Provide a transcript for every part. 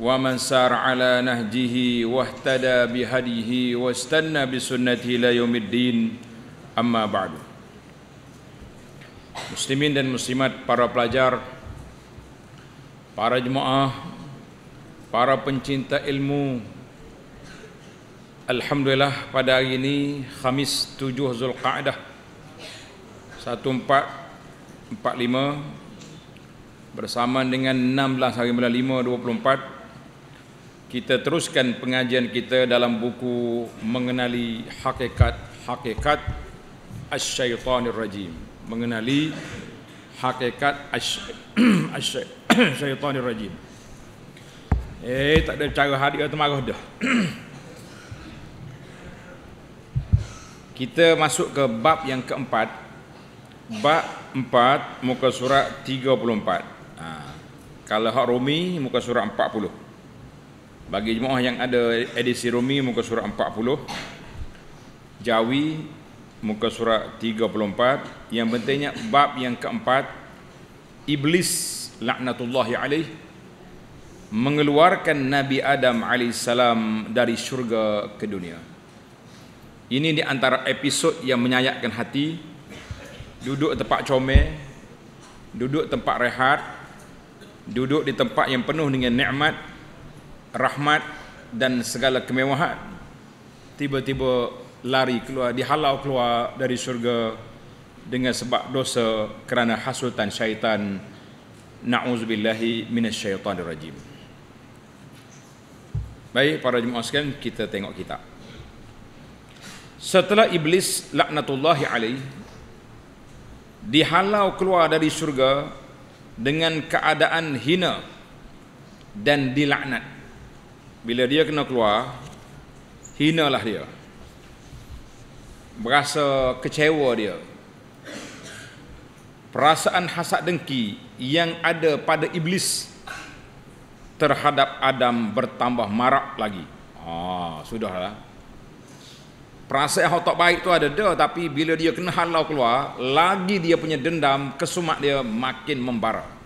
ومن سار على نهجه واهتدى بهديه واستنى بسنته الى يوم الدين اما بعد Muslimin dan muslimat, para pelajar, para jemaah, para pencinta ilmu Alhamdulillah pada hari ini Khamis 7 Zulqa'dah 1445 Bersama dengan 16 hari bulan 5 24 kita teruskan pengajian kita dalam buku mengenali hakikat-hakikat asy-syaitanir rajim mengenali hakikat asy-syaitanir rajim eh tak ada cara hadir atau marah dah kita masuk ke bab yang keempat bab empat muka surat 34 ha. kalau hak rumi muka surat 40 bagi jemaah yang ada edisi Rumi muka surat 40 Jawi muka surat 34 Yang pentingnya bab yang keempat Iblis laknatullahi alaih Mengeluarkan Nabi Adam AS dari syurga ke dunia Ini di antara episod yang menyayatkan hati Duduk tempat comel Duduk tempat rehat Duduk di tempat yang penuh dengan nikmat rahmat dan segala kemewahan tiba-tiba lari keluar dihalau keluar dari syurga dengan sebab dosa kerana hasutan syaitan na'uzubillahi minasyaitanir rajim baik para jemaah sekalian kita tengok kita setelah iblis laknatullahi alaih dihalau keluar dari syurga dengan keadaan hina dan dilaknat bila dia kena keluar hinalah dia berasa kecewa dia perasaan hasad dengki yang ada pada iblis terhadap Adam bertambah marak lagi ah sudahlah perasaan otak baik tu ada dah tapi bila dia kena halau keluar lagi dia punya dendam kesumat dia makin membara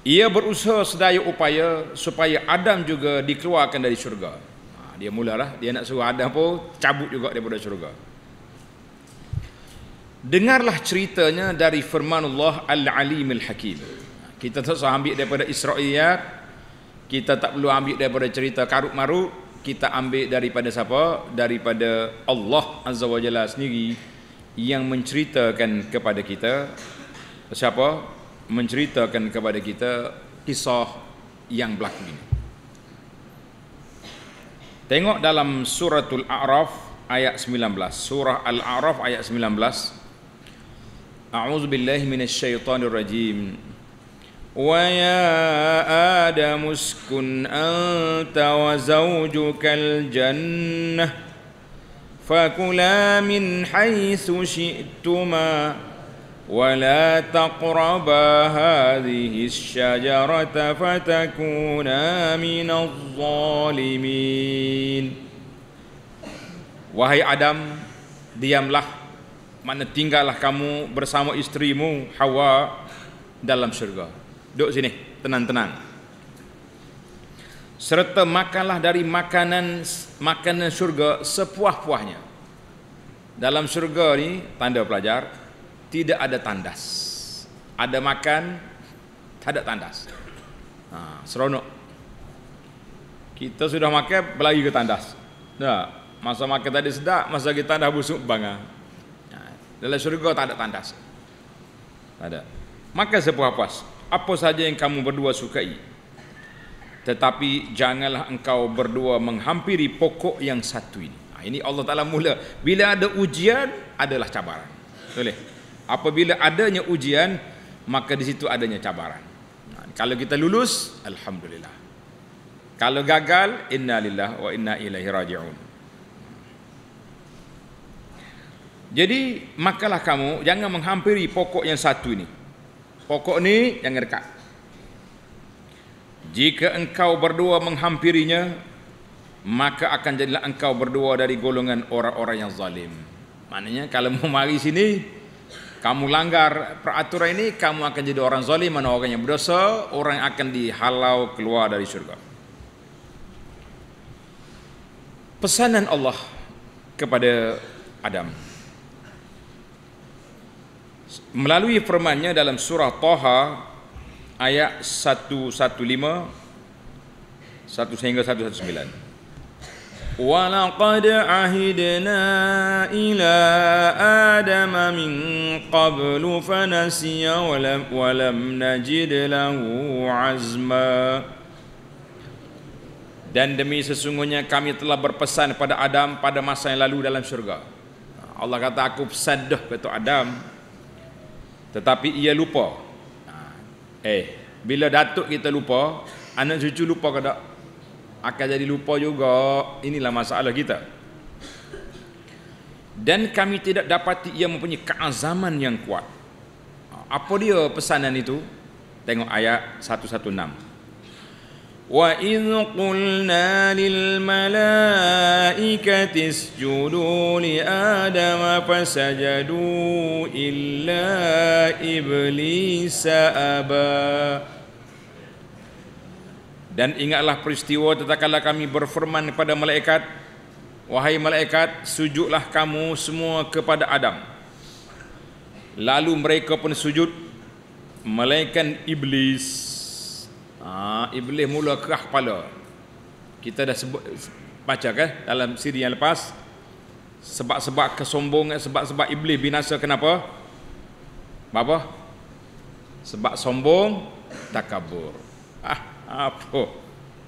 ia berusaha sedaya upaya supaya Adam juga dikeluarkan dari syurga. Ha, dia mulalah, dia nak suruh Adam pun cabut juga daripada syurga. Dengarlah ceritanya dari firman Allah Al-Alimil Hakim. Ha, kita tak usah ambil daripada Israiliyat. Kita tak perlu ambil daripada cerita karut marut. Kita ambil daripada siapa? Daripada Allah Azza wa Jalla sendiri yang menceritakan kepada kita. Siapa? menceritakan kepada kita kisah yang berlaku ini. Tengok dalam suratul A'raf ayat 19. Surah Al-A'raf ayat 19. A'udzu billahi minasyaitonir rajim. Wa ya Adam uskun anta wa zawjukal jannah fakula min haythu syi'tuma ولا تقربا هذه الشجرة فتكونا من الظالمين Wahai Adam, diamlah, mana tinggallah kamu bersama istrimu Hawa dalam syurga. Duduk sini, tenang-tenang. Serta makanlah dari makanan makanan syurga sepuah-puahnya. Dalam syurga ni, tanda pelajar, tidak ada tandas ada makan tak ada tandas ha, seronok kita sudah makan berlari ke tandas Nah, masa makan tadi sedap masa kita dah busuk bangga. Ah. ha, dalam syurga tak ada tandas tak ada Maka sepuas-puas apa saja yang kamu berdua sukai tetapi janganlah engkau berdua menghampiri pokok yang satu ini. Ha, ini Allah Ta'ala mula. Bila ada ujian, adalah cabaran. Boleh? Apabila adanya ujian, maka di situ adanya cabaran. Kalau kita lulus, alhamdulillah. Kalau gagal, innalillah wa inna ilaihi raji'un. Jadi, makalah kamu jangan menghampiri pokok yang satu ini. Pokok ni yang dekat. Jika engkau berdua menghampirinya, maka akan jadilah engkau berdua dari golongan orang-orang yang zalim. Maknanya kalau mau mari sini, kamu langgar peraturan ini kamu akan jadi orang zalim mana orang yang berdosa orang yang akan dihalau keluar dari syurga pesanan Allah kepada Adam melalui firman-nya dalam surah Toha ayat 115 1 sehingga 119 ولقد عهدنا إلى آدم من قبل فنسي ولم, ولم نجد له عزما Dan demi sesungguhnya kami telah berpesan pada Adam pada masa yang lalu dalam syurga. Allah kata aku pesan dah kepada Adam. Tetapi ia lupa. Ah, eh, bila datuk kita lupa, anak cucu lupa ke tak? akan jadi lupa juga inilah masalah kita dan kami tidak dapati ia mempunyai keazaman yang kuat apa dia pesanan itu tengok ayat 116 Wa in qulna lil malaikati isjudu li adama fasajadu illa iblis abaa dan ingatlah peristiwa tatkala kami berfirman kepada malaikat, "Wahai malaikat, sujudlah kamu semua kepada Adam." Lalu mereka pun sujud. Malaikat iblis ha, iblis mula kerah kepala. Kita dah sebut baca kan dalam siri yang lepas sebab-sebab kesombongan sebab-sebab iblis binasa kenapa? Apa? Sebab sombong, takabur. Ah, apa?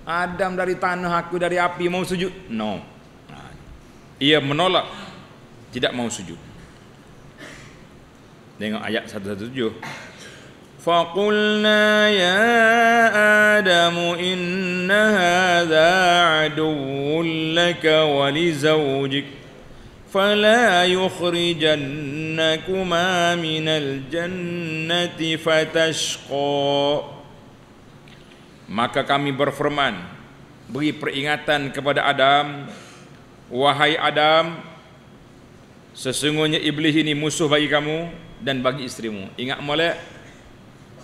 Adam dari tanah aku dari api mau sujud? No. Ha. Ia menolak tidak mau sujud. Tengok ayat 117. Fakulna ya Adam inna hadza aduwwun lak wa li zawjik fala yukhrijannakuma minal jannati fatashqa Maka kami berfirman Beri peringatan kepada Adam Wahai Adam Sesungguhnya iblis ini musuh bagi kamu Dan bagi istrimu Ingat molek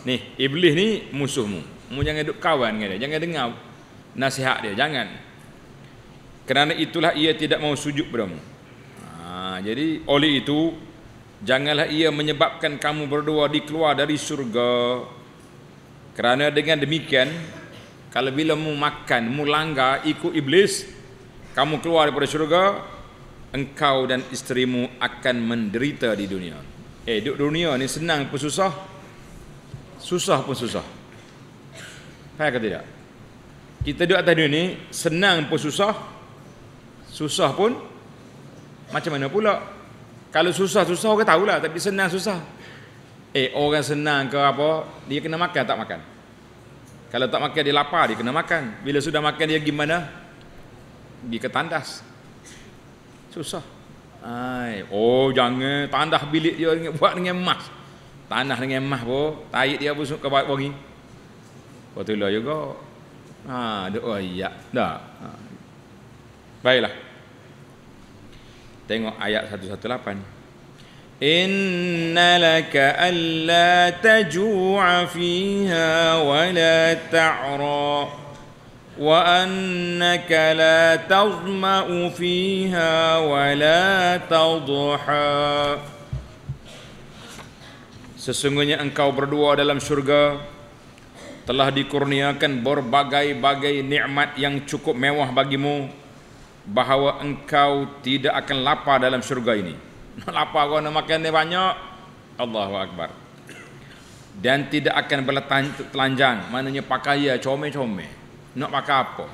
Ni iblis ni musuhmu Mu jangan duduk kawan dengan dia Jangan dengar nasihat dia Jangan Kerana itulah ia tidak mau sujud padamu ha, Jadi oleh itu Janganlah ia menyebabkan kamu berdua dikeluar dari surga Kerana dengan demikian kalau bila mu makan, mu langgar ikut iblis, kamu keluar daripada syurga, engkau dan isterimu akan menderita di dunia. Eh, duduk dunia ni senang pun susah. Susah pun susah. Faham ke tidak? Kita duduk atas dunia ni, senang pun susah. Susah pun, macam mana pula? Kalau susah-susah, tahu lah. Tapi senang susah. Eh, orang senang ke apa, dia kena makan tak makan? Kalau tak makan dia lapar, dia kena makan. Bila sudah makan dia gimana? Dia ketandas. Susah. Ay, oh jangan tandas bilik dia buat dengan emas. Tanah dengan emas pun, tahi dia busuk ke bagi. Betullah juga. Ha, ada oh ya. Dah. Ha. Baiklah. Tengok ayat 118. إِنَّ لَكَ أَلَّا تَجُوعَ فِيهَا وَلَا تَعْرَى وَأَنَّكَ لَا تَظْمَأُ فِيهَا وَلَا تَضْحَى Sesungguhnya engkau berdua dalam syurga telah dikurniakan berbagai-bagai nikmat yang cukup mewah bagimu bahawa engkau tidak akan lapar dalam syurga ini lapar nak makan ni banyak Allahu Akbar dan tidak akan telanjang maknanya pakai ya comel-comel nak pakai apa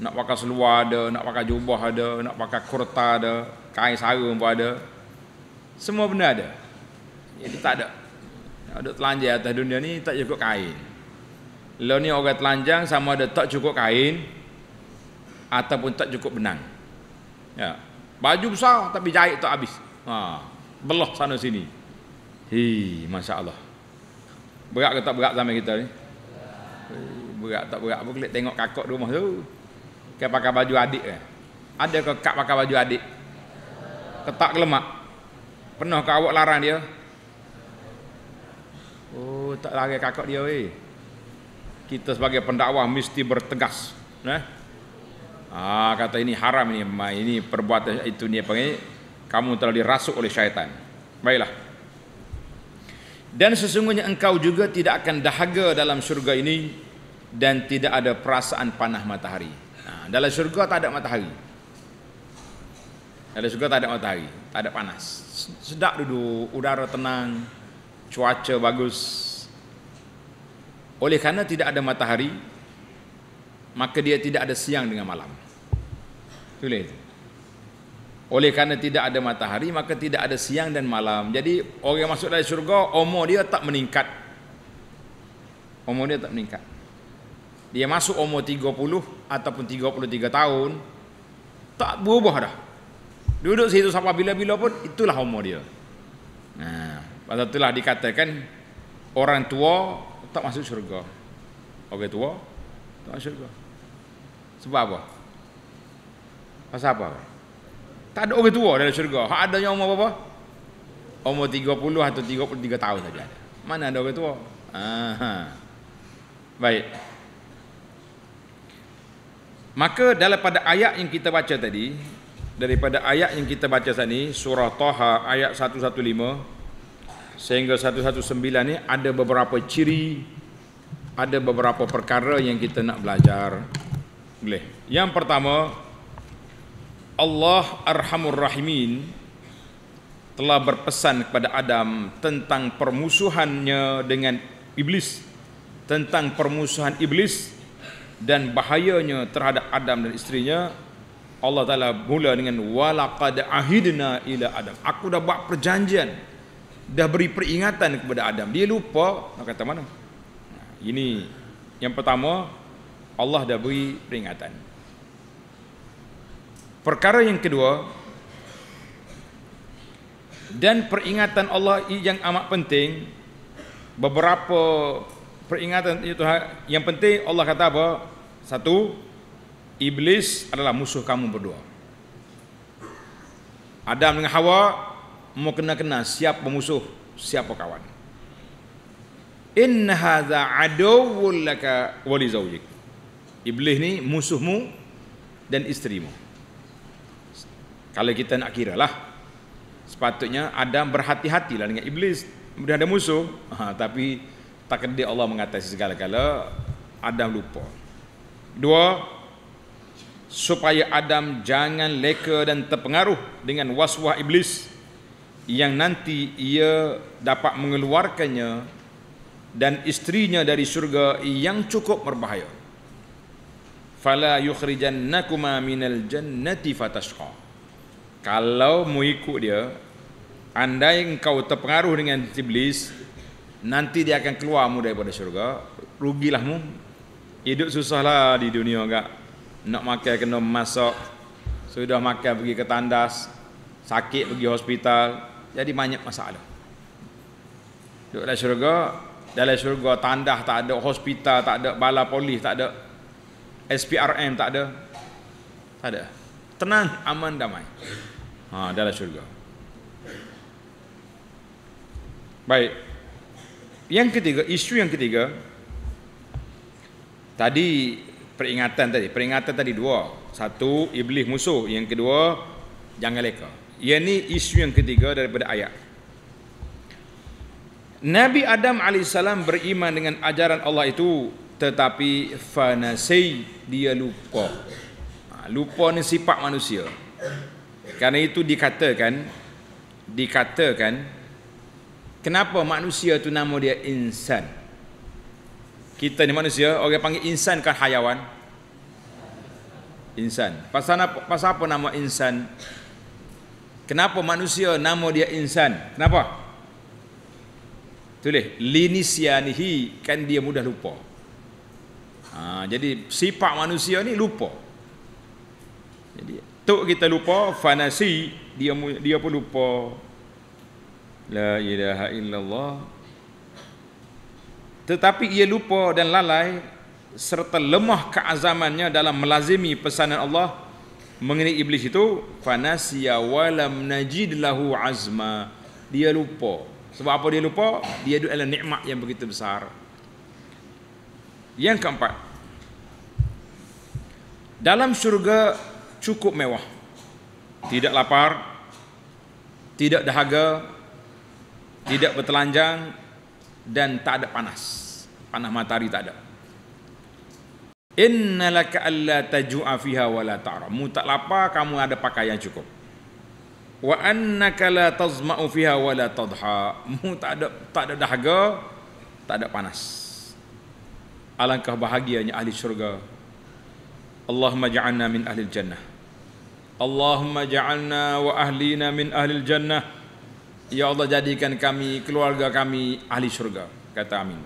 nak pakai seluar ada nak pakai jubah ada nak pakai kurta ada kain sarung pun ada semua benda ada jadi ya, tak ada ada telanjang atas dunia ni tak cukup kain lo ni orang telanjang sama ada tak cukup kain ataupun tak cukup benang ya Baju besar tapi jahit tak habis. Ha. Belah sana sini. Hi, masya-Allah. Berat ke tak berat zaman kita ni? Berat tak berat apa kelik tengok kakak di rumah tu. Kau pakai baju adik ke? Ada ke kak pakai baju adik? Ketak ke lemak? Pernah ke awak larang dia? Oh, tak larang kakak dia weh. Kita sebagai pendakwah mesti bertegas, nah. Eh? Ah kata ini haram ini ini perbuatan itu dia panggil kamu telah dirasuk oleh syaitan. Baiklah. Dan sesungguhnya engkau juga tidak akan dahaga dalam syurga ini dan tidak ada perasaan panah matahari. Nah, dalam syurga tak ada matahari. Dalam syurga tak ada matahari, tak ada panas. Sedap duduk, udara tenang, cuaca bagus. Oleh kerana tidak ada matahari, maka dia tidak ada siang dengan malam. Tulis Oleh kerana tidak ada matahari, maka tidak ada siang dan malam. Jadi orang yang masuk dari syurga, umur dia tak meningkat. Umur dia tak meningkat. Dia masuk umur 30 ataupun 33 tahun, tak berubah dah. Duduk situ sampai bila-bila pun, itulah umur dia. Nah, pada itulah dikatakan orang tua tak masuk syurga. Orang tua tak masuk syurga. Sebab apa? Pasal apa? Tak ada orang tua dalam syurga. Hak ada yang umur berapa? Umur 30 atau 33 tahun saja. Mana ada orang tua? Aha. Baik. Maka daripada ayat yang kita baca tadi, daripada ayat yang kita baca tadi, surah Taha ayat 115 sehingga 119 ini ada beberapa ciri ada beberapa perkara yang kita nak belajar boleh. Yang pertama, Allah Arhamur Rahimin telah berpesan kepada Adam tentang permusuhannya dengan iblis, tentang permusuhan iblis dan bahayanya terhadap Adam dan istrinya. Allah Taala mula dengan walaqad ahidna ila Adam. Aku dah buat perjanjian, dah beri peringatan kepada Adam. Dia lupa nak kata mana? Ini yang pertama, Allah dah beri peringatan. Perkara yang kedua dan peringatan Allah yang amat penting beberapa peringatan itu yang penting Allah kata apa? Satu iblis adalah musuh kamu berdua. Adam dengan Hawa mau kena-kena siap musuh, siapa kawan. In hadza aduwwul laka wa li zawjik. Iblis ni musuhmu dan isterimu. Kalau kita nak kira lah. Sepatutnya Adam berhati-hatilah dengan Iblis. Kemudian ada musuh. Ha, tapi takdir Allah mengatasi segala-gala. Adam lupa. Dua. Supaya Adam jangan leka dan terpengaruh dengan waswah Iblis. Yang nanti ia dapat mengeluarkannya dan istrinya dari syurga yang cukup berbahaya fala yukhrijannakuma minal jannati fatashqa kalau mu ikut dia andai engkau terpengaruh dengan iblis nanti dia akan keluar mu daripada syurga rugilah mu hidup susahlah di dunia agak nak makan kena masak sudah makan pergi ke tandas sakit pergi hospital jadi banyak masalah duduk dalam syurga dalam syurga tandas tak ada hospital tak ada bala polis tak ada SPRM tak ada. Tak ada. Tenang, aman, damai. Ha, dalam syurga. Baik. Yang ketiga, isu yang ketiga. Tadi peringatan tadi. Peringatan tadi dua. Satu, iblis musuh. Yang kedua, jangan leka. Yang ni isu yang ketiga daripada ayat. Nabi Adam AS beriman dengan ajaran Allah itu tetapi fanasi dia lupa ha, lupa ni sifat manusia kerana itu dikatakan dikatakan kenapa manusia tu nama dia insan kita ni manusia orang panggil insan kan hayawan insan pasal apa pasal apa nama insan kenapa manusia nama dia insan kenapa tulis linisianihi kan dia mudah lupa ha, jadi sifat manusia ni lupa jadi tok kita lupa fanasi dia dia pun lupa la ilaha illallah tetapi ia lupa dan lalai serta lemah keazamannya dalam melazimi pesanan Allah mengenai iblis itu fanasiya walam najid lahu azma dia lupa sebab apa dia lupa dia duduk dalam nikmat yang begitu besar yang keempat Dalam syurga cukup mewah Tidak lapar Tidak dahaga Tidak bertelanjang Dan tak ada panas Panas matahari tak ada Innalaka alla taju'a fiha wa la ta'ra. Mu tak lapar, kamu ada pakaian cukup. Wa annaka la tazma'u fiha wa la tadha. Mu tak ada tak ada dahaga, tak ada panas alangkah bahagianya ahli syurga Allahumma ja'alna min ahli jannah Allahumma ja'alna wa ahlina min ahli jannah Ya Allah jadikan kami keluarga kami ahli syurga kata amin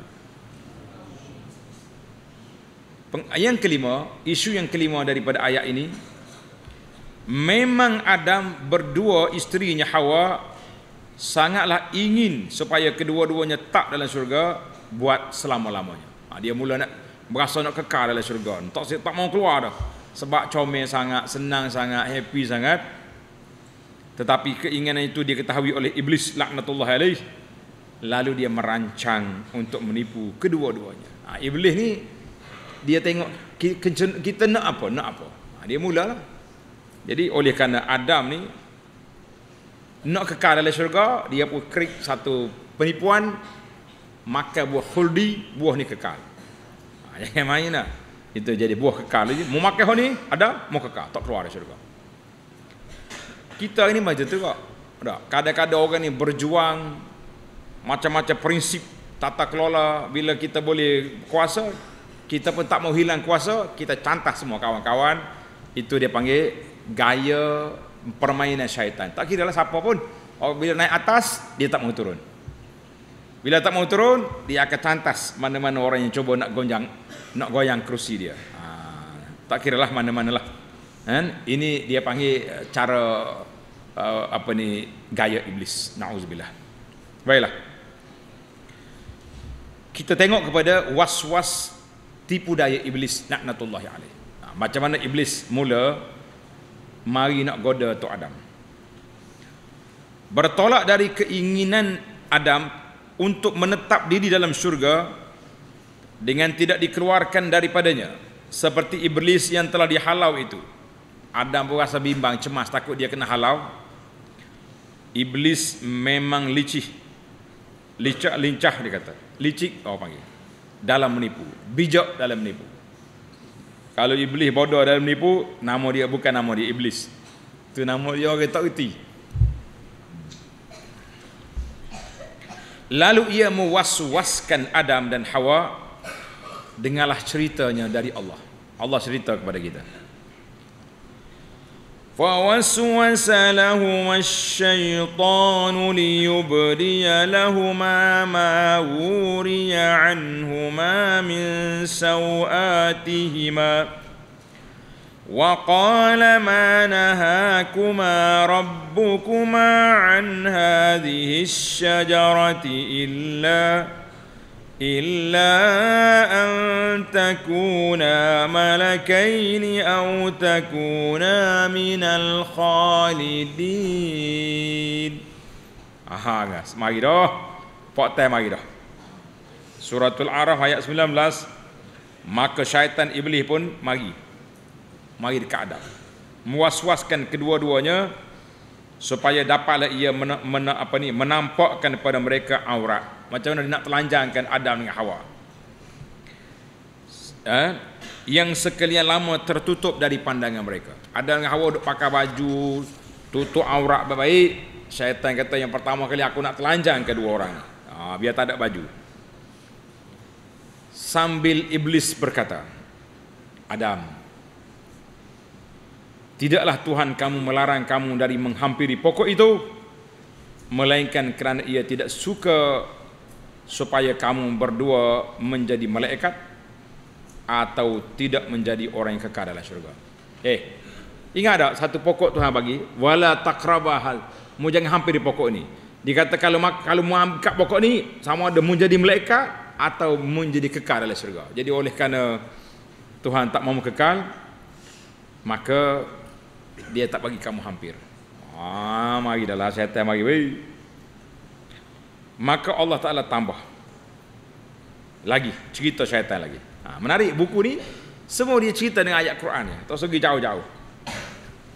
yang kelima isu yang kelima daripada ayat ini memang Adam berdua isterinya Hawa sangatlah ingin supaya kedua-duanya tak dalam syurga buat selama-lamanya Ha, dia mula nak berasa nak kekal dalam syurga. Tak tak mau keluar dah. Sebab comel sangat, senang sangat, happy sangat. Tetapi keinginan itu dia ketahui oleh iblis laknatullah alaih. Lalu dia merancang untuk menipu kedua-duanya. Ha, iblis ni dia tengok kita nak apa, nak apa. Ha, dia mulalah. Jadi oleh kerana Adam ni nak kekal dalam syurga, dia pun krik satu penipuan maka buah khuldi buah ni kekal ha, jangan main lah itu jadi buah kekal je mau makan ni ada mau kekal tak keluar dari syurga kita ini macam tu kok kadang-kadang orang ni berjuang macam-macam prinsip tata kelola bila kita boleh kuasa kita pun tak mau hilang kuasa kita cantah semua kawan-kawan itu dia panggil gaya permainan syaitan tak kira lah siapa pun bila naik atas dia tak mau turun bila tak mau turun, dia akan tantas mana-mana orang yang cuba nak gonjang, nak goyang kerusi dia. Ha, tak kira lah mana-mana lah. Kan? Ini dia panggil eh, cara uh, apa ni gaya iblis. Nauzubillah. Baiklah. Kita tengok kepada was-was tipu daya iblis Nak naknatullahi alaih. Ha, macam mana iblis mula mari nak goda tu Adam. Bertolak dari keinginan Adam untuk menetap diri dalam syurga dengan tidak dikeluarkan daripadanya seperti iblis yang telah dihalau itu Adam pun rasa bimbang cemas takut dia kena halau iblis memang licik, licah lincah dia kata licik orang panggil dalam menipu bijak dalam menipu kalau iblis bodoh dalam menipu nama dia bukan nama dia iblis tu nama dia orang tak reti Lalu ia mewaswaskan Adam dan Hawa Dengarlah ceritanya dari Allah Allah cerita kepada kita فَوَسْوَسَ لَهُمَا الشَّيْطَانُ لِيُبْدِيَ لَهُمَا ma وُرِيَ عَنْهُمَا min سَوْآتِهِمَا وقال ما نهاكما ربكما عن هذه الشجرة إلا إلا أن تكونا ملكين أو تكونا من الخالدين Aha guys, mari dah. Pak time mari dah. Suratul Araf ayat 19. Maka syaitan iblis pun mari. mari dekat Adam mewaswaskan kedua-duanya supaya dapatlah ia mena, mena, apa ni menampakkan kepada mereka aurat macam mana dia nak telanjangkan Adam dengan Hawa eh? yang sekalian lama tertutup dari pandangan mereka Adam dengan Hawa duduk pakai baju tutup aurat baik-baik syaitan kata yang pertama kali aku nak telanjang kedua orang ha, biar tak ada baju sambil iblis berkata Adam Tidaklah Tuhan kamu melarang kamu dari menghampiri pokok itu melainkan kerana ia tidak suka supaya kamu berdua menjadi malaikat atau tidak menjadi orang yang kekal dalam syurga. Eh, ingat tak satu pokok Tuhan bagi? Wala takrabahal. Mu jangan hampiri pokok ini. Dikata kalau kalau mu ambil pokok ini sama ada mu jadi malaikat atau mu jadi kekal dalam syurga. Jadi oleh kerana Tuhan tak mau kekal, maka dia tak bagi kamu hampir. Ah, mari dah lah syaitan mari. Wey. Maka Allah Ta'ala tambah. Lagi, cerita syaitan lagi. Ha, menarik buku ni, semua dia cerita dengan ayat Quran. Ya. Tak pergi jauh-jauh.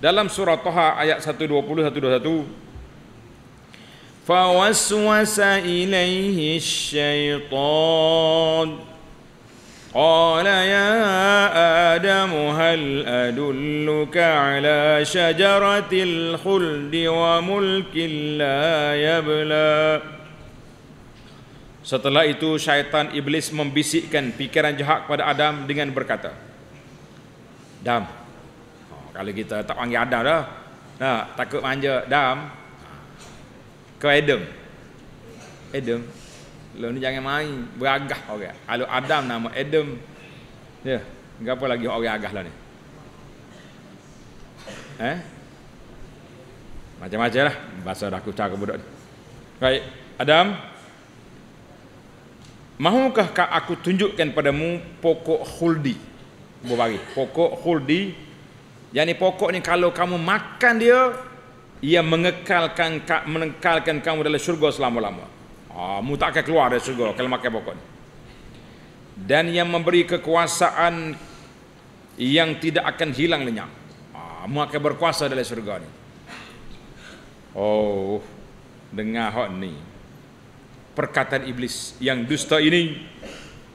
Dalam surah Toha ayat 120-121. فَوَسْوَسَ إِلَيْهِ syaitan. قال يا آدم هل أدلك على شجرة الخلد وملك لا يبلى Setelah itu syaitan iblis membisikkan pikiran jahat kepada Adam dengan berkata Dam ha, Kalau kita tak panggil Adam dah nah, Takut manja Dam ha. Kau Adam Adam Lalu ni jangan main beragah orang. Okay. Kalau Adam nama Adam. Ya, yeah. ngapa lagi orang agah lah ni? Eh? Macam-macam lah bahasa dah aku cakap budak ni. Baik, Adam. Mahukah aku tunjukkan padamu pokok khuldi? Bubari, pokok khuldi. Yang ni pokok ni kalau kamu makan dia, ia mengekalkan menengkalkan kamu dalam syurga selama-lamanya. Ah, mu tak akan keluar dari syurga kalau makan pokok ni. Dan yang memberi kekuasaan yang tidak akan hilang lenyap. Ah, mu akan berkuasa dalam syurga ni. Oh, dengar hok ni. Perkataan iblis yang dusta ini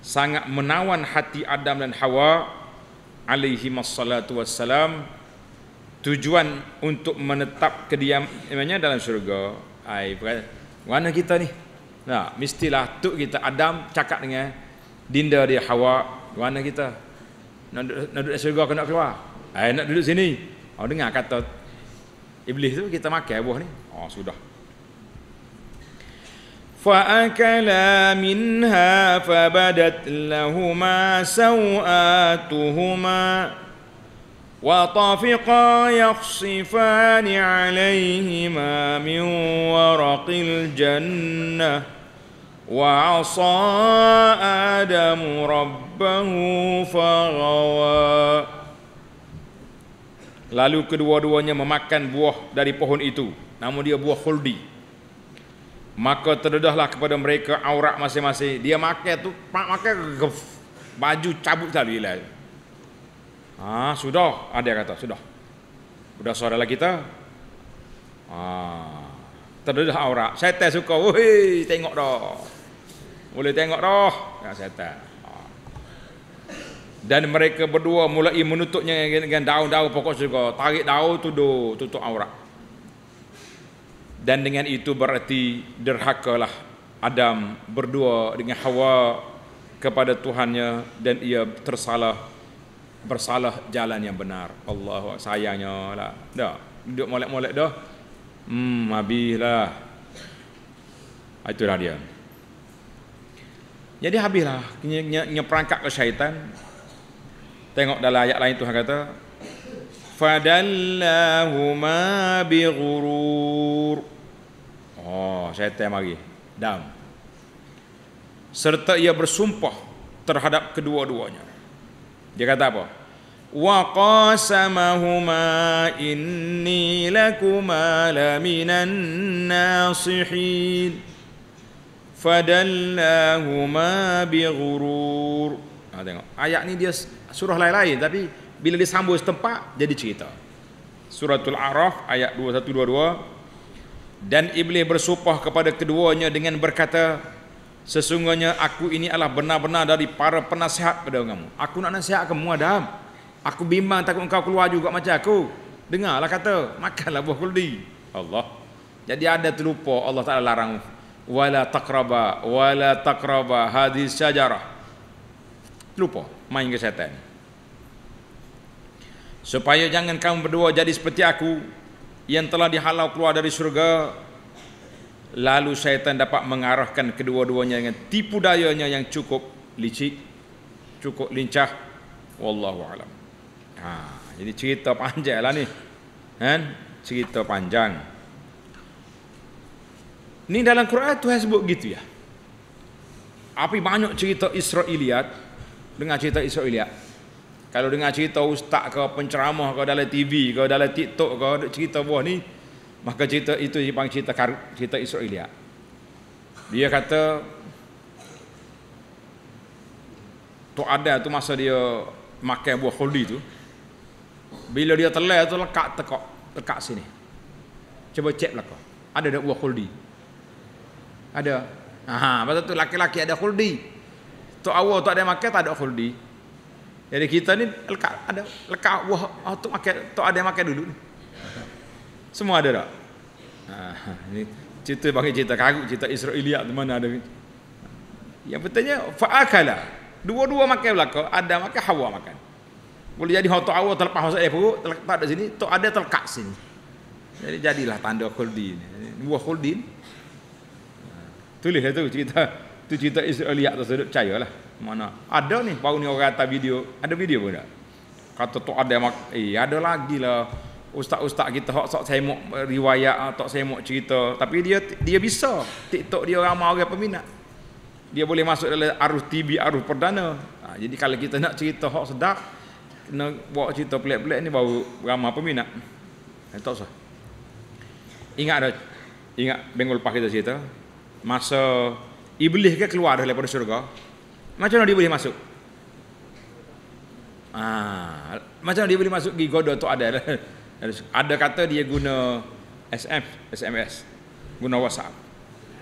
sangat menawan hati Adam dan Hawa alaihi wassalatu wassalam tujuan untuk menetap kediamannya dalam syurga. Ai, mana kita ni? Nah, mestilah tu kita Adam cakap dengan dinda dia Hawa, mana kita? Nak duduk, nak duduk syurga ke nak keluar? Ai eh, nak duduk sini. Oh dengar kata iblis tu kita makan buah ni. Oh sudah. Fa akala minha fabadat lahumā sawātuhumā وطفقا يخصفان عليهما من ورق الجنه وعصى آدم ربه فغوى Lalu kedua-duanya memakan buah dari pohon itu. Namun dia buah khuldi. Maka terdedahlah kepada mereka aurat masing-masing. Dia makan tu, pak makan gef, baju cabut tadi lah. Ha, sudah, ada ah, kata sudah. Sudah saudara kita. Ha, ah, terdedah aurat. tak suka, wuih, tengok dah. Boleh tengok roh ya, setan. Dan mereka berdua mulai menutupnya dengan daun-daun pokok syurga. Tarik daun tu tutup aurat. Dan dengan itu berarti derhakalah Adam berdua dengan Hawa kepada Tuhannya dan ia tersalah bersalah jalan yang benar. Allah sayangnya lah. Dah, duduk molek-molek dah. Hmm, habislah. Itulah dia. Jadi habislah nyeperangkap ke syaitan. Tengok dalam ayat lain Tuhan kata, Fadallahuma bighurur. Oh, syaitan mari. Dam. Serta ia bersumpah terhadap kedua-duanya. Dia kata apa? Wa qasamahuma inni lakuma laminan nasihin fadallahuma bighurur. Ha tengok. Ayat ni dia surah lain-lain tapi bila disambung setempat jadi cerita. Suratul Araf ayat 2122 dan iblis bersumpah kepada keduanya dengan berkata sesungguhnya aku ini adalah benar-benar dari para penasihat pada kamu. Aku nak nasihat kamu Adam. Aku bimbang takut engkau keluar juga macam aku. Dengarlah kata, makanlah buah kuldi. Allah. Jadi ada terlupa Allah Taala larang wala taqraba wala taqraba hadis sejarah. lupa main ke syaitan supaya jangan kamu berdua jadi seperti aku yang telah dihalau keluar dari syurga lalu syaitan dapat mengarahkan kedua-duanya dengan tipu dayanya yang cukup licik cukup lincah wallahu alam ha jadi cerita panjanglah ni kan cerita panjang ini dalam Quran Tuhan sebut gitu ya. Api banyak cerita Israiliat. dengan cerita Israiliat. Kalau dengar cerita ustaz ke penceramah ke dalam TV ke dalam TikTok ke cerita buah ni maka cerita itu dipanggil cerita cerita Israiliat. Dia kata tu ada tu masa dia makan buah khuldi tu bila dia telan tu lekat tekak dekat sini. Cuba cek belakang. Ada dak buah khuldi? Ada. Ha, pasal tu laki-laki ada khuldi. tu awal tu ada makan tak ada khuldi. Jadi kita ni leka ada leka wah oh, ah, tok makan tok ada makan dulu ni. Semua ada tak? Ha, ini cerita bagi cerita karut cerita Israelia di mana ada yang pentingnya fa'akala dua-dua makan belaka ada makan hawa makan boleh jadi hotok awal terlepas masuk air perut terlepas sini tu ada terlekat sini jadi jadilah tanda khuldin dua khuldin tulis lah tu cerita tu cerita Israelia tu sedut percaya lah mana ada ni baru ni orang hantar video ada video pun tak kata tu ada mak eh ada lagi lah ustaz-ustaz kita hak sok semok riwayat tak semok cerita tapi dia dia bisa TikTok dia ramai orang peminat dia boleh masuk dalam arus TV arus perdana ha, jadi kalau kita nak cerita hak sedap kena buat cerita pelik-pelik ni baru ramai peminat eh, tak ingat ada ingat bengol pak kita cerita masa iblis ke keluar daripada syurga macam mana dia boleh masuk ah macam mana dia boleh masuk di goda tu ada ada kata dia guna SM, SMS guna WhatsApp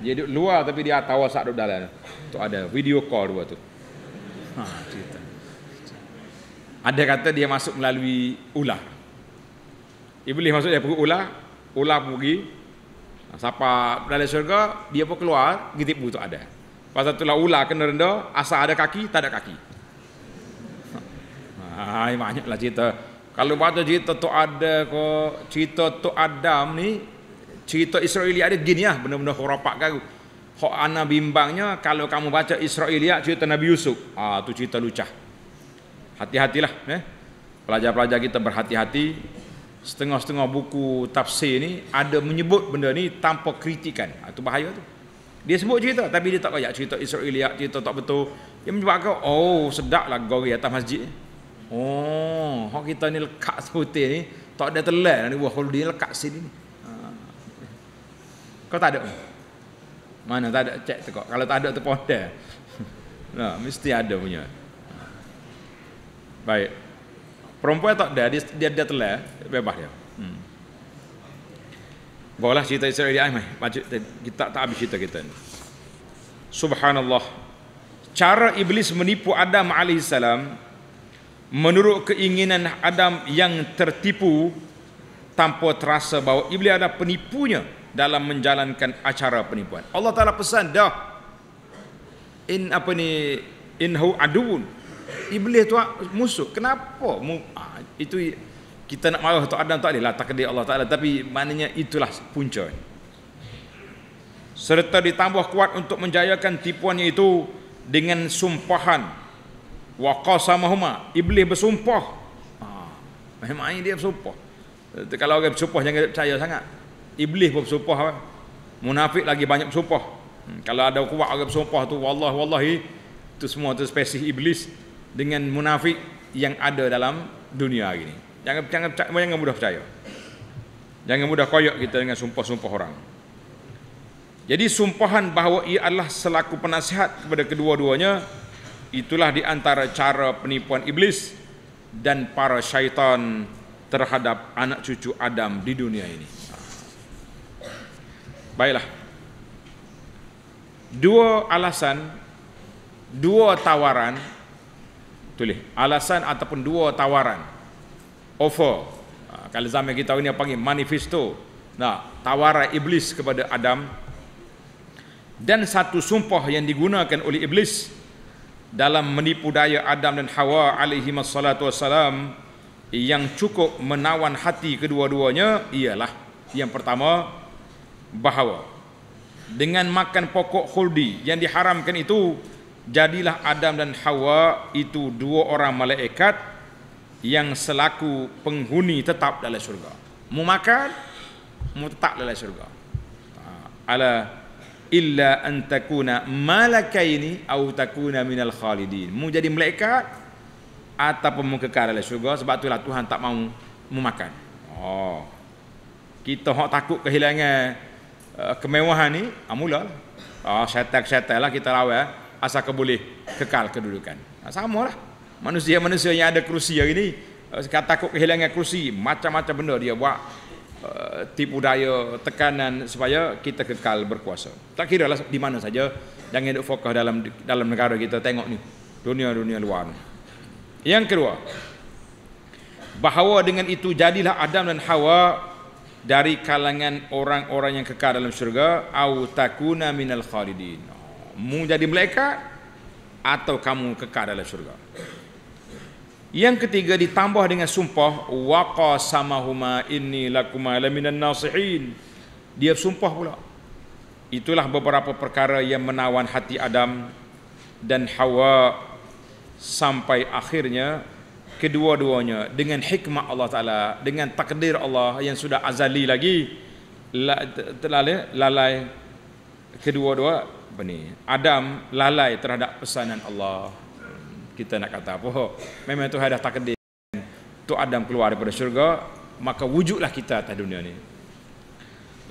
dia duduk luar tapi dia atas WhatsApp duduk dalam tu ada video call dua tu ha, ada kata dia masuk melalui ular Iblis masuk dia pergi ular ular pergi Siapa dalam syurga, dia pun keluar, gitip tu ada. Pasal itulah ular kena rendah, asal ada kaki, tak ada kaki. Hai, ah, banyaklah cerita. Kalau baca cerita tu ada ko cerita tu Adam ni cerita Israelia ada gini lah benda-benda khurafat kau. Hak ana bimbangnya kalau kamu baca Israelia cerita Nabi Yusuf. Ah tu cerita lucah. Hati-hatilah eh. Pelajar-pelajar kita berhati-hati setengah-setengah buku tafsir ni ada menyebut benda ni tanpa kritikan. atau ha, bahaya tu. Dia sebut cerita tapi dia tak payah cerita Israeliyat, cerita tak betul. Dia menyebabkan oh sedaplah gori atas masjid. Oh, hak kita ni lekat seperti ni, tak ada telan lah ni buah dia lekat sini ni. Ha. Kau tak ada. Mana tak ada cek tu Kalau tak ada tu pondel. Nah, mesti ada punya. Ha. Baik perempuan tak ada dia dia, dia telah bebas dia hmm. bolehlah cerita Israel dia mai kita tak habis cerita kita ini. subhanallah cara iblis menipu Adam alaihi menurut keinginan Adam yang tertipu tanpa terasa bahawa iblis ada penipunya dalam menjalankan acara penipuan Allah Taala pesan dah in apa ni inhu adun, iblis tu musuh kenapa itu kita nak marah atau Adam ada lah takdir Allah Taala tapi maknanya itulah punca serta ditambah kuat untuk menjayakan tipuannya itu dengan sumpahan wa qasamahuma iblis bersumpah ah memang dia bersumpah eh, kalau orang bersumpah jangan percaya sangat iblis pun bersumpah munafik lagi banyak bersumpah hmm, kalau ada kuat orang bersumpah tu wallah wallahi itu semua tu spesies iblis dengan munafik yang ada dalam dunia hari ni. Jangan jangan jangan mudah percaya. Jangan mudah koyok kita dengan sumpah-sumpah orang. Jadi sumpahan bahawa ia adalah selaku penasihat kepada kedua-duanya itulah di antara cara penipuan iblis dan para syaitan terhadap anak cucu Adam di dunia ini. Baiklah. Dua alasan, dua tawaran tulis alasan ataupun dua tawaran offer ha, kalau zaman kita ini panggil manifesto nah tawaran iblis kepada Adam dan satu sumpah yang digunakan oleh iblis dalam menipu daya Adam dan Hawa alaihi wassalatu wassalam yang cukup menawan hati kedua-duanya ialah yang pertama bahawa dengan makan pokok khuldi yang diharamkan itu jadilah Adam dan Hawa itu dua orang malaikat yang selaku penghuni tetap dalam syurga. Mau makan, mau tetap dalam syurga. Ha, ala illa an takuna malakaini au takuna minal khalidin. Mau jadi malaikat ataupun mau kekal dalam syurga sebab itulah Tuhan tak mau mau makan. Oh. Kita hok takut kehilangan eh, kemewahan ni, amulah. Ah oh, setak syaitanlah kita rawat. Eh asal kau boleh kekal kedudukan. Nah, ha, sama lah. Manusia-manusia yang ada kerusi hari ini, eh, kata takut kehilangan kerusi, macam-macam benda dia buat eh, tipu daya, tekanan supaya kita kekal berkuasa. Tak kira lah di mana saja, jangan duk fokus dalam dalam negara kita, tengok ni, dunia-dunia luar ni. Yang kedua, bahawa dengan itu jadilah Adam dan Hawa dari kalangan orang-orang yang kekal dalam syurga au takuna minal khalidin mu jadi malaikat atau kamu kekal dalam syurga. Yang ketiga ditambah dengan sumpah waqa samahuma inni lakuma laminan nasihin. Dia sumpah pula. Itulah beberapa perkara yang menawan hati Adam dan Hawa sampai akhirnya kedua-duanya dengan hikmah Allah Taala, dengan takdir Allah yang sudah azali lagi lalai kedua-dua apa ni Adam lalai terhadap pesanan Allah kita nak kata apa memang Tuhan dah takdir tu Adam keluar daripada syurga maka wujudlah kita atas dunia ni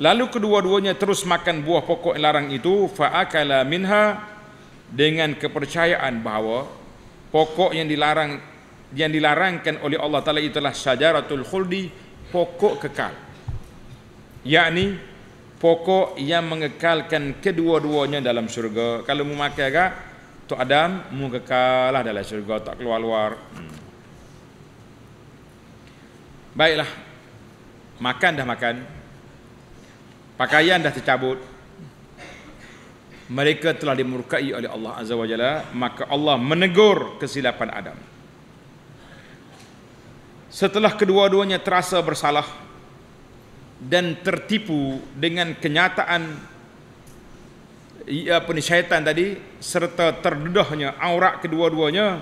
lalu kedua-duanya terus makan buah pokok yang larang itu faakala minha dengan kepercayaan bahawa pokok yang dilarang yang dilarangkan oleh Allah Taala itulah syajaratul khuldi pokok kekal yakni pokok yang mengekalkan kedua-duanya dalam syurga. Kalau mu makan ke, Tok Adam mu kekalah dalam syurga, tak keluar-luar. Hmm. Baiklah. Makan dah makan. Pakaian dah tercabut. Mereka telah dimurkai oleh Allah Azza Wajalla, maka Allah menegur kesilapan Adam. Setelah kedua-duanya terasa bersalah, dan tertipu dengan kenyataan apa ni syaitan tadi serta terdedahnya aurat kedua-duanya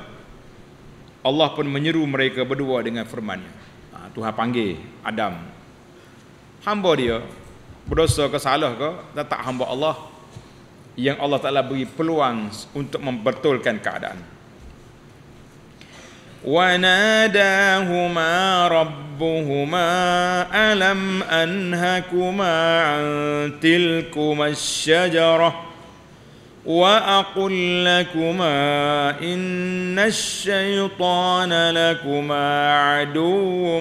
Allah pun menyeru mereka berdua dengan firman-Nya. Ha, Tuhan panggil Adam. Hamba dia berdosa ke salah ke tak hamba Allah yang Allah Taala beri peluang untuk membetulkan keadaan. Wa nadahuma rabb ربهما ألم أنهكما عن تلكما الشجرة وأقل لكما إن الشيطان لكما عدو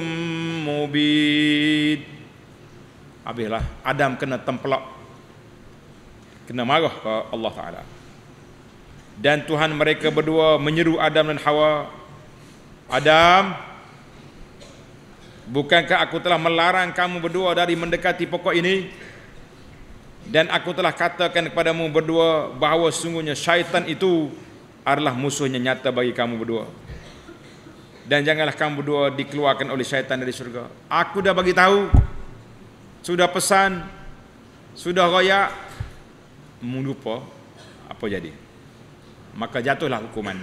مبين Habislah Adam kena templok Kena marah ke Allah Ta'ala Dan Tuhan mereka berdua menyeru Adam dan Hawa Adam Bukankah aku telah melarang kamu berdua dari mendekati pokok ini? Dan aku telah katakan kepadamu berdua bahawa sungguhnya syaitan itu adalah musuhnya nyata bagi kamu berdua. Dan janganlah kamu berdua dikeluarkan oleh syaitan dari syurga. Aku dah bagi tahu, sudah pesan, sudah royak, melupa apa jadi. Maka jatuhlah hukuman.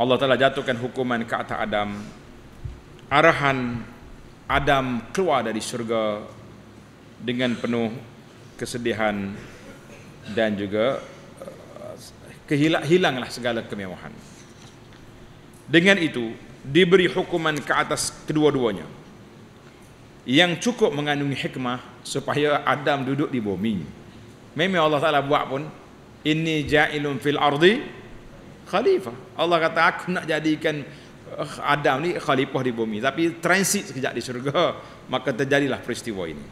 Allah telah jatuhkan hukuman ke atas Adam arahan Adam keluar dari syurga dengan penuh kesedihan dan juga eh, kehilang hilanglah segala kemewahan. Dengan itu diberi hukuman ke atas kedua-duanya yang cukup mengandungi hikmah supaya Adam duduk di bumi. Memang Allah Taala buat pun ini ja'ilun fil ardi khalifah. Allah kata aku nak jadikan Adam ni khalifah di bumi tapi transit sekejap di syurga maka terjadilah peristiwa ini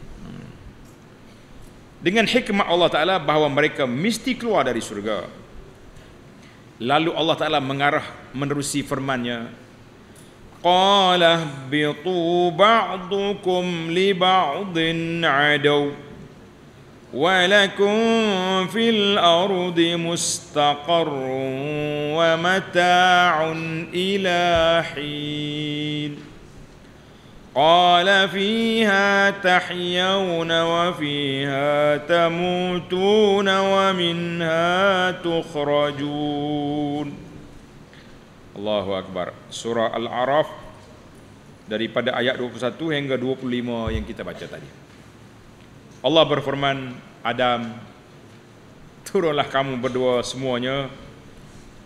dengan hikmah Allah Ta'ala bahawa mereka mesti keluar dari syurga lalu Allah Ta'ala mengarah menerusi firmannya qala bitu ba'dukum li ba'din adaw ولكم في الأرض مستقر ومتاع إلى حين قال فيها تحيون وفيها تموتون ومنها تخرجون الله أكبر سورة العرف daripada ayat 21 hingga 25 yang kita baca tadi. Allah berfirman Adam turunlah kamu berdua semuanya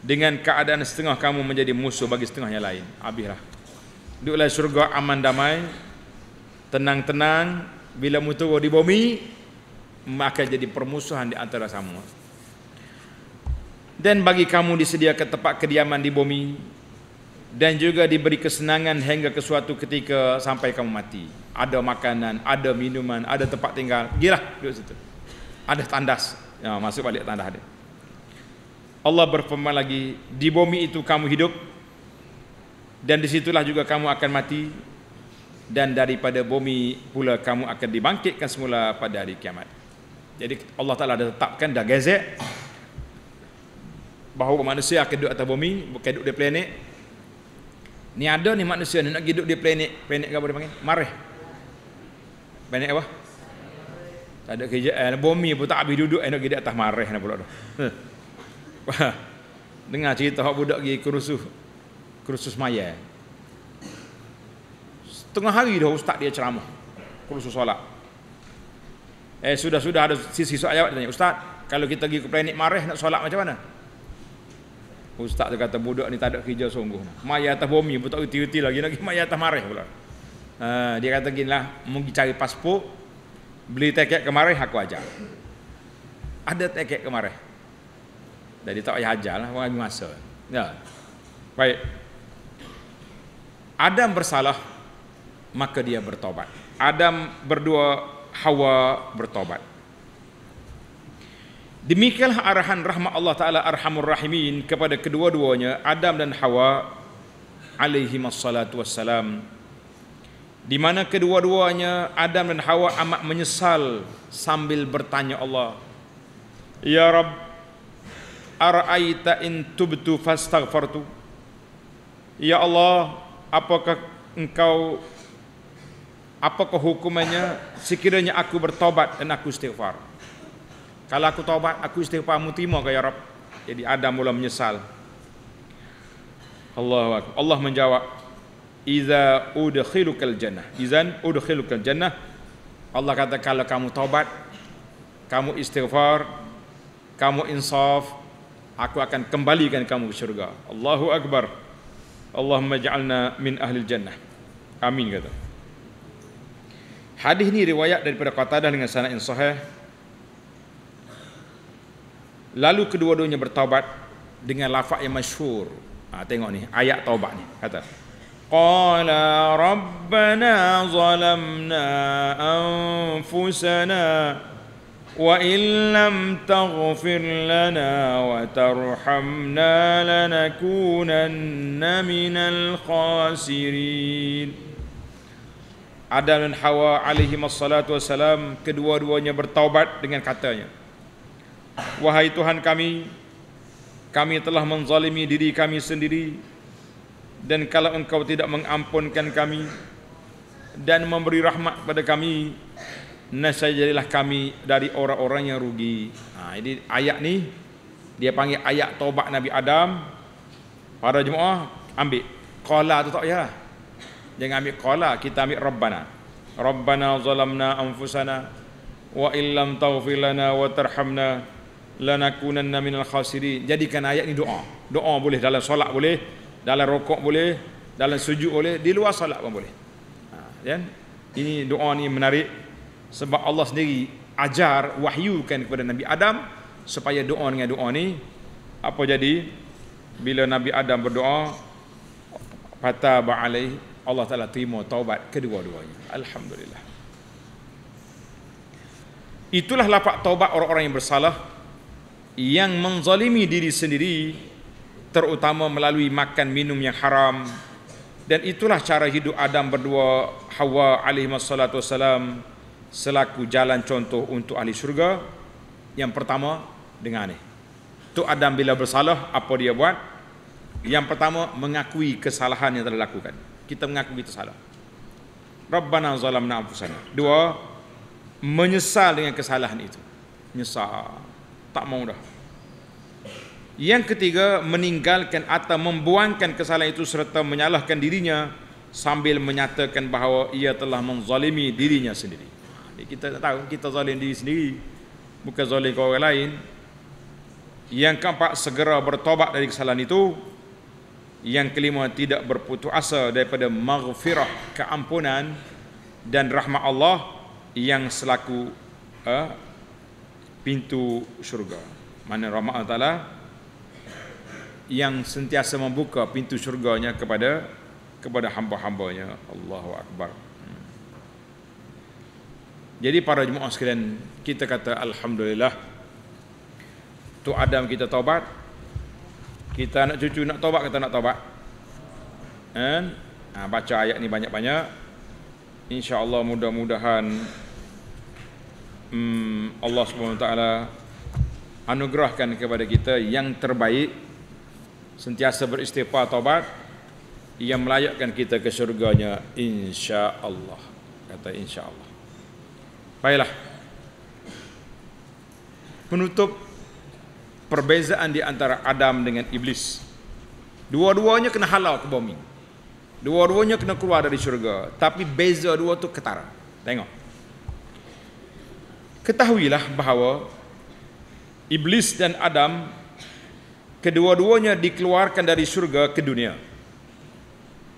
dengan keadaan setengah kamu menjadi musuh bagi setengah yang lain habislah duduklah syurga aman damai tenang-tenang bila mutuwa di bumi maka jadi permusuhan di antara semua dan bagi kamu disediakan tempat kediaman di bumi dan juga diberi kesenangan hingga ke suatu ketika sampai kamu mati. Ada makanan, ada minuman, ada tempat tinggal. Gilah duduk situ. Ada tandas. Ya, masuk balik tandas dia. Allah berfirman lagi, di bumi itu kamu hidup dan disitulah juga kamu akan mati dan daripada bumi pula kamu akan dibangkitkan semula pada hari kiamat. Jadi Allah Taala dah tetapkan dah gazet bahawa manusia akan duduk atas bumi, bukan duduk di planet, Ni ada ni manusia ni nak hidup di planet, planet apa dia panggil? Marih. Planet apa? Tak ada kerja, eh, bumi pun tak habis duduk, eh, nak hidup di atas marih nak pula tu. Eh. Dengar cerita hak budak pergi kerusuh, kerusuh semaya. Setengah hari dah ustaz dia ceramah, kerusuh solat. Eh sudah-sudah ada sisi soal jawab dia tanya, ustaz kalau kita pergi ke planet marih nak solat macam mana? Ustaz tu kata budak ni tak ada kerja sungguh. Maya atas bumi pun tak reti-reti lagi nak mayat atas marah pula. Uh, dia kata gini lah, mungkin cari pasport, beli tiket kemarin aku ajar. Ada tiket kemarin. Jadi tak payah ajar lah, orang masa. Ya. Baik. Adam bersalah, maka dia bertobat. Adam berdua, Hawa bertobat. Demikianlah arahan rahmat Allah Ta'ala arhamur rahimin kepada kedua-duanya Adam dan Hawa alaihi massalatu wassalam di mana kedua-duanya Adam dan Hawa amat menyesal sambil bertanya Allah Ya Rabb ara'aita in tubtu fastaghfartu Ya Allah apakah engkau apakah hukumannya sekiranya aku bertobat dan aku istighfar kalau aku taubat, aku istighfarmu terima ke ya Rab. Jadi Adam mula menyesal. Allah Akbar. Allah menjawab, "Idza udkhilukal jannah." Izan udah udkhilukal jannah. Allah kata kalau kamu taubat, kamu istighfar, kamu insaf, aku akan kembalikan kamu ke syurga. Allahu Akbar. Allah ja'alna min ahli jannah. Amin kata. Hadis ini riwayat daripada Qatadah dengan sanad yang sahih lalu kedua-duanya bertaubat dengan lafaz yang masyhur ha, tengok ni ayat taubat ni kata قال ربنا ظلمنا أنفسنا وإن لم تغفر لنا وترحمنا لنكونن من الخاسرين Adam dan Hawa alaihi wassalatu wassalam kedua-duanya bertaubat dengan katanya Wahai Tuhan kami, kami telah menzalimi diri kami sendiri dan kalau Engkau tidak mengampunkan kami dan memberi rahmat pada kami, nescaya jadilah kami dari orang-orang yang rugi. Nah, ha, ini ayat ni dia panggil ayat taubat Nabi Adam. Para jemaah ambil qala tu tak ya? Jangan ambil qala, kita ambil rabbana. Rabbana zalamna anfusana wa illam taghfir wa tarhamna lanakunanna minal khasirin. Jadikan ayat ni doa. Doa boleh dalam solat boleh, dalam rokok boleh, dalam sujud boleh, di luar solat pun boleh. Ha, kan? Ini doa ni menarik sebab Allah sendiri ajar wahyukan kepada Nabi Adam supaya doa dengan doa ni apa jadi bila Nabi Adam berdoa fata ba'alai Allah Taala terima taubat kedua-duanya. Alhamdulillah. Itulah lapak taubat orang-orang yang bersalah yang menzalimi diri sendiri terutama melalui makan minum yang haram dan itulah cara hidup Adam berdua Hawa alaihi wassalatu wassalam selaku jalan contoh untuk ahli syurga yang pertama dengan ni tu Adam bila bersalah apa dia buat yang pertama mengakui kesalahan yang telah lakukan kita mengaku kita salah Rabbana zalamna anfusana dua menyesal dengan kesalahan itu menyesal tak mau dah. Yang ketiga, meninggalkan atau membuangkan kesalahan itu serta menyalahkan dirinya sambil menyatakan bahawa ia telah menzalimi dirinya sendiri. Ha, kita tak tahu, kita zalim diri sendiri. Bukan zalim ke orang lain. Yang keempat, segera bertobat dari kesalahan itu. Yang kelima, tidak berputus asa daripada maghfirah keampunan dan rahmat Allah yang selaku eh, pintu syurga. Mana Rama Allah Ta'ala yang sentiasa membuka pintu syurganya kepada kepada hamba-hambanya. Allahu Akbar. Hmm. Jadi para jemaah sekalian, kita kata Alhamdulillah. Tu Adam kita taubat. Kita nak cucu nak taubat, kita nak taubat. And, eh? ha, baca ayat ni banyak-banyak. InsyaAllah mudah-mudahan hmm, Allah SWT anugerahkan kepada kita yang terbaik sentiasa beristighfar taubat yang melayakkan kita ke syurganya insya-Allah kata insya-Allah baiklah penutup perbezaan di antara Adam dengan iblis dua-duanya kena halau ke bumi dua-duanya kena keluar dari syurga tapi beza dua tu ketara tengok ketahuilah bahawa iblis dan Adam kedua-duanya dikeluarkan dari surga ke dunia.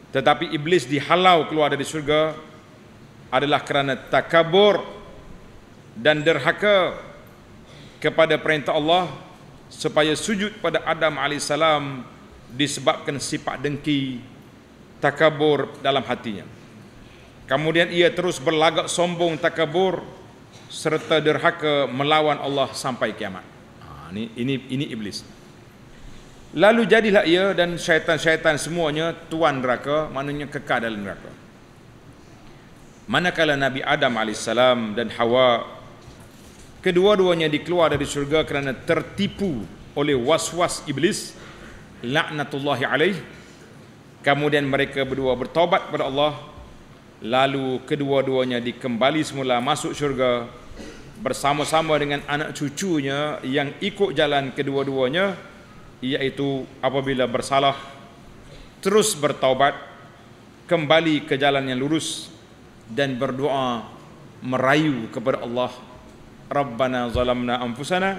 Tetapi iblis dihalau keluar dari surga adalah kerana takabur dan derhaka kepada perintah Allah supaya sujud pada Adam AS disebabkan sifat dengki takabur dalam hatinya. Kemudian ia terus berlagak sombong takabur serta derhaka melawan Allah sampai kiamat. Ha, ini, ini, ini iblis. Lalu jadilah ia dan syaitan-syaitan semuanya tuan neraka, maknanya kekal dalam neraka. Manakala Nabi Adam AS dan Hawa, kedua-duanya dikeluar dari syurga kerana tertipu oleh was-was iblis, laknatullahi alaih. Kemudian mereka berdua bertobat kepada Allah lalu kedua-duanya dikembali semula masuk syurga bersama-sama dengan anak cucunya yang ikut jalan kedua-duanya iaitu apabila bersalah terus bertaubat kembali ke jalan yang lurus dan berdoa merayu kepada Allah Rabbana zalamna anfusana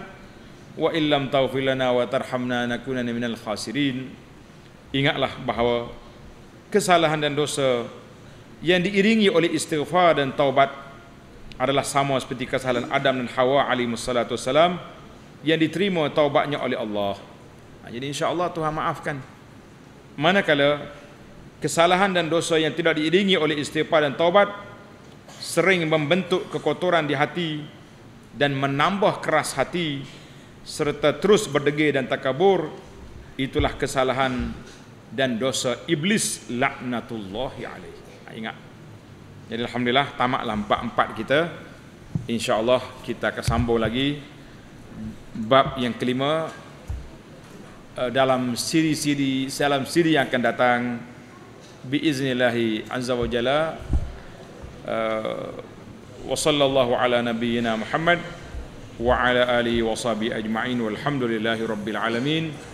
wa illam taufilana wa tarhamna nakunanna minal khasirin ingatlah bahawa kesalahan dan dosa yang diiringi oleh istighfar dan taubat adalah sama seperti kesalahan Adam dan Hawa alaihi salatu wasalam yang diterima taubatnya oleh Allah. Ha, jadi insya-Allah Tuhan maafkan. Manakala kesalahan dan dosa yang tidak diiringi oleh istighfar dan taubat sering membentuk kekotoran di hati dan menambah keras hati serta terus berdegil dan takabur itulah kesalahan dan dosa iblis laknatullah alaihi ingat. Jadi alhamdulillah tamatlah empat-empat kita. Insya-Allah kita akan sambung lagi bab yang kelima eh, dalam siri-siri salam siri yang akan datang bi iznillahi azza wa jalla eh, wa sallallahu ala nabiyyina muhammad wa ala alihi wa sahbihi ajma'in walhamdulillahi alamin